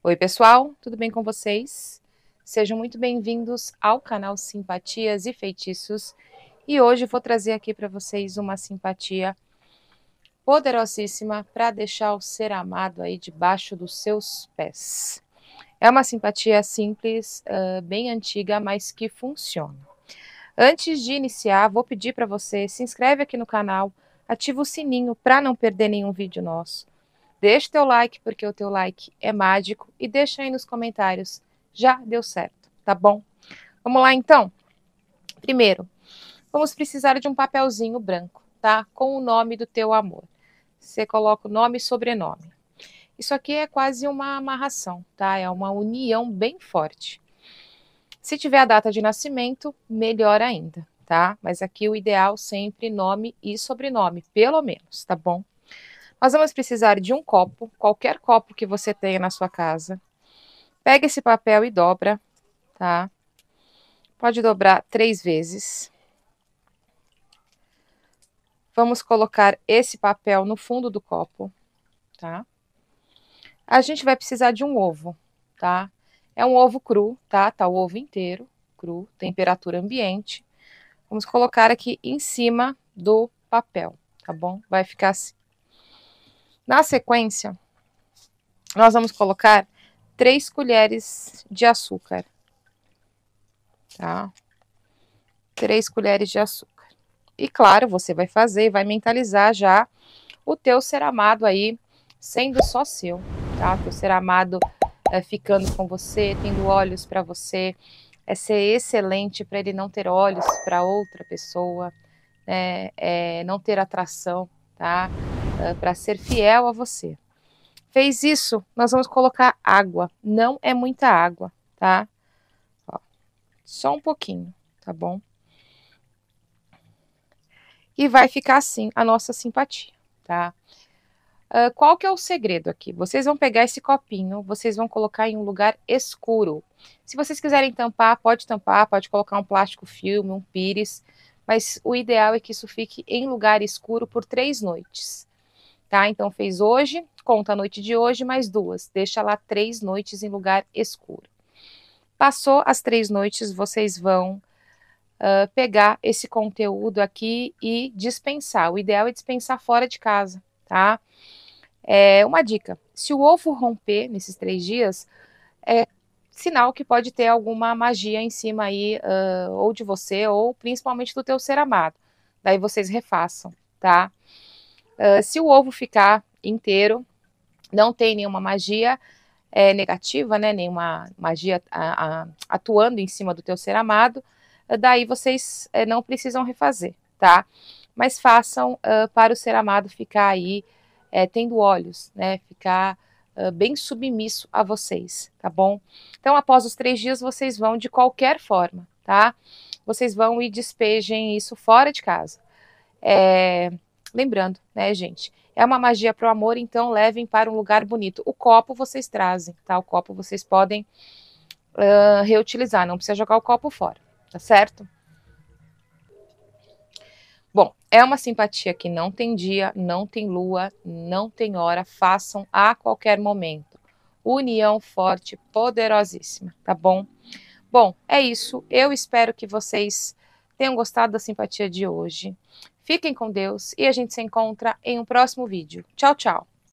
Oi, pessoal, tudo bem com vocês? Sejam muito bem-vindos ao canal Simpatias e Feitiços. E hoje vou trazer aqui para vocês uma simpatia poderosíssima para deixar o ser amado aí debaixo dos seus pés. É uma simpatia simples, uh, bem antiga, mas que funciona. Antes de iniciar, vou pedir para você se inscreve aqui no canal, ativa o sininho para não perder nenhum vídeo nosso Deixe teu like, porque o teu like é mágico. E deixa aí nos comentários. Já deu certo, tá bom? Vamos lá então? Primeiro, vamos precisar de um papelzinho branco, tá? Com o nome do teu amor. Você coloca o nome e sobrenome. Isso aqui é quase uma amarração, tá? É uma união bem forte. Se tiver a data de nascimento, melhor ainda, tá? Mas aqui o ideal sempre nome e sobrenome, pelo menos, tá bom? Nós vamos precisar de um copo, qualquer copo que você tenha na sua casa. Pega esse papel e dobra, tá? Pode dobrar três vezes. Vamos colocar esse papel no fundo do copo, tá? A gente vai precisar de um ovo, tá? É um ovo cru, tá? Tá o ovo inteiro, cru, temperatura ambiente. Vamos colocar aqui em cima do papel, tá bom? Vai ficar assim. Na sequência, nós vamos colocar três colheres de açúcar, tá? Três colheres de açúcar. E claro, você vai fazer vai mentalizar já o teu ser amado aí sendo só seu, tá? O teu ser amado é, ficando com você, tendo olhos para você, é ser excelente para ele não ter olhos para outra pessoa, né? é, não ter atração, tá? Eh, para ser fiel a você. Fez isso, nós vamos colocar água. Não é muita água, tá? Ó, só um pouquinho, tá bom? E vai ficar assim a nossa simpatia, tá? Uh, qual que é o segredo aqui? Vocês vão pegar esse copinho, vocês vão colocar em um lugar escuro. Se vocês quiserem tampar, pode tampar, pode colocar um plástico filme, um pires, mas o ideal é que isso fique em lugar escuro por três noites tá? Então fez hoje, conta a noite de hoje, mais duas, deixa lá três noites em lugar escuro. Passou as três noites, vocês vão uh, pegar esse conteúdo aqui e dispensar. O ideal é dispensar fora de casa, tá? É uma dica: se o ovo romper nesses três dias, é sinal que pode ter alguma magia em cima aí, uh, ou de você, ou principalmente do teu ser amado. Daí vocês refaçam, tá? Ah, se o ovo ficar inteiro, não tem nenhuma magia é, negativa, né? Nenhuma magia a, a, atuando em cima do teu ser amado. Ah, daí vocês é, não precisam refazer, tá? Mas façam uh, para o ser amado ficar aí é, tendo olhos, né? Ficar uh, bem submisso a vocês, tá bom? Então, após os três dias, vocês vão de qualquer forma, tá? Vocês vão e despejem isso fora de casa. É, Lembrando, né, gente? É uma magia para o amor, então levem para um lugar bonito. O copo vocês trazem, tá? O copo vocês podem uh, reutilizar, não precisa jogar o copo fora, tá certo? Bom, é uma simpatia que não tem dia, não tem lua, não tem hora, façam a qualquer momento. União forte, poderosíssima, tá bom? Bom, é isso. Eu espero que vocês tenham gostado da simpatia de hoje. Fiquem com Deus e a gente se encontra em um próximo vídeo. Tchau, tchau!